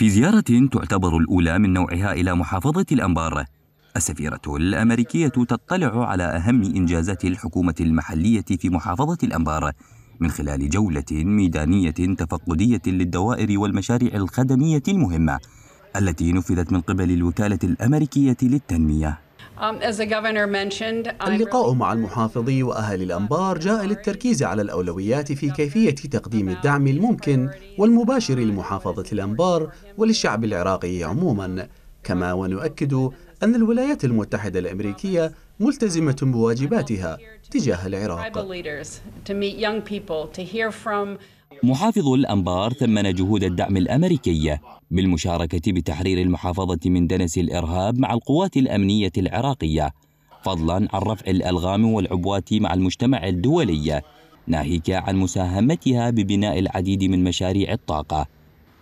في زيارة تعتبر الأولى من نوعها إلى محافظة الأنبار السفيرة الأمريكية تطلع على أهم إنجازات الحكومة المحلية في محافظة الأنبار من خلال جولة ميدانية تفقدية للدوائر والمشاريع الخدمية المهمة التي نفذت من قبل الوكالة الأمريكية للتنمية Um, اللقاء مع المحافظ وأهل الأنبار جاء للتركيز على الأولويات في كيفية تقديم الدعم الممكن والمباشر لمحافظة الأنبار وللشعب العراقي عموما كما ونؤكد أن الولايات المتحدة الأمريكية ملتزمة بواجباتها تجاه العراق محافظ الأنبار ثمن جهود الدعم الأمريكي بالمشاركة بتحرير المحافظة من دنس الإرهاب مع القوات الأمنية العراقية فضلا عن رفع الألغام والعبوات مع المجتمع الدولي ناهيك عن مساهمتها ببناء العديد من مشاريع الطاقة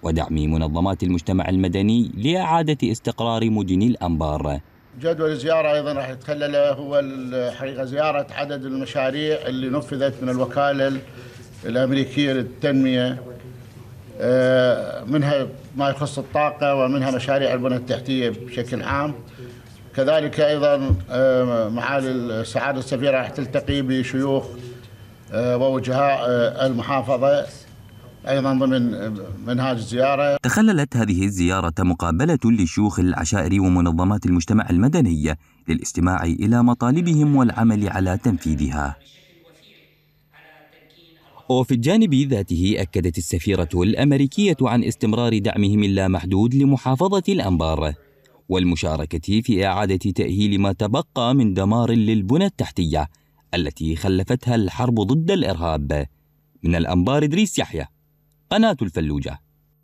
ودعم منظمات المجتمع المدني لإعادة استقرار مدن الأنبار جدول الزيارة أيضا راح يتخلل هو الحقيقة زيارة عدد المشاريع اللي نفذت من الوكالة الأمريكية للتنمية آه، منها ما يخص الطاقة ومنها مشاريع البنى التحتية بشكل عام كذلك أيضا آه، معالي السعاده السفيره راح تلتقي بشيوخ آه، ووجهاء المحافظة ايضا ضمن منهاج الزياره تخللت هذه الزياره مقابله لشيوخ العشائر ومنظمات المجتمع المدني للاستماع الى مطالبهم والعمل على تنفيذها وفي الجانب ذاته أكدت السفيرة الأمريكية عن استمرار دعمهم اللامحدود لمحافظة الأنبار والمشاركة في إعادة تأهيل ما تبقى من دمار للبنى التحتية التي خلفتها الحرب ضد الإرهاب من الأنبار إدريس يحيى قناة الفلوجة